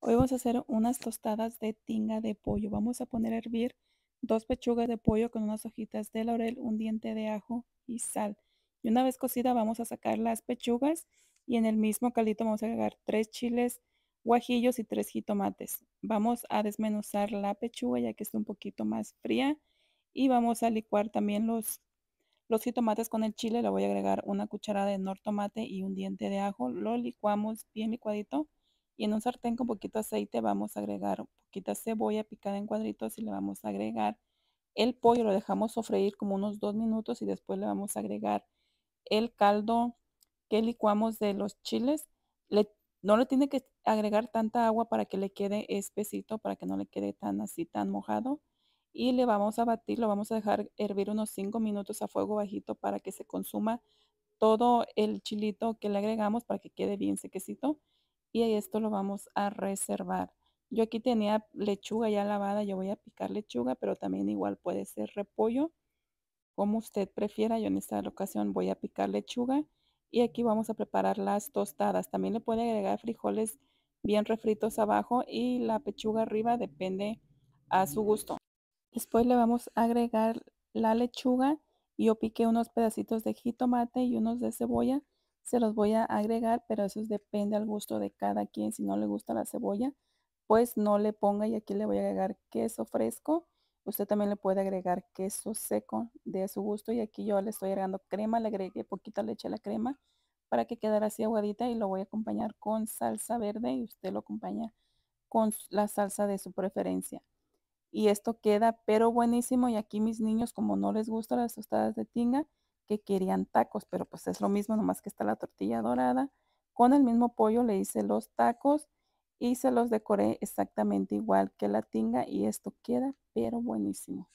Hoy vamos a hacer unas tostadas de tinga de pollo. Vamos a poner a hervir dos pechugas de pollo con unas hojitas de laurel, un diente de ajo y sal. Y una vez cocida vamos a sacar las pechugas y en el mismo caldito vamos a agregar tres chiles guajillos y tres jitomates. Vamos a desmenuzar la pechuga ya que está un poquito más fría y vamos a licuar también los, jitomates con el chile. Le voy a agregar una cucharada de nor tomate y un diente de ajo. Lo licuamos bien licuadito y en un sartén con poquito aceite vamos a agregar poquita cebolla picada en cuadritos y le vamos a agregar el pollo. Lo dejamos sofreír como unos dos minutos y después le vamos a agregar el caldo que licuamos de los chiles. no le tiene que agregar tanta agua para que le quede espesito, para que no le quede tan así, tan mojado. Y le vamos a batir, lo vamos a dejar hervir unos cinco minutos a fuego bajito para que se consuma todo el chilito que le agregamos para que quede bien sequecito y esto lo vamos a reservar. Yo aquí tenía lechuga ya lavada, yo voy a picar lechuga, pero también igual puede ser repollo, como usted prefiera. Yo en esta ocasión voy a picar lechuga y aquí vamos a preparar las tostadas. También le puede agregar frijoles bien refritos abajo y la pechuga arriba, depende a su gusto. Después le vamos a agregar la lechuga. Yo piqué unos pedacitos de jitomate y unos de cebolla se los voy a agregar, pero eso depende al gusto de cada quien. Si no le gusta la cebolla, pues no le ponga y aquí le voy a agregar queso fresco. Usted también le puede agregar queso seco de su gusto y aquí yo le estoy agregando crema, le agregué poquita leche a la crema para que quedara así aguadita y lo voy a acompañar con salsa verde y usted lo acompaña con la salsa de su preferencia. Y esto queda pero buenísimo y aquí mis niños como no les gustan las tostadas de tinga, que querían tacos, pero pues es lo mismo, nomás que está la tortilla dorada. Con el mismo pollo le hice los tacos y se los decoré exactamente igual que la tinga y esto queda, pero buenísimo.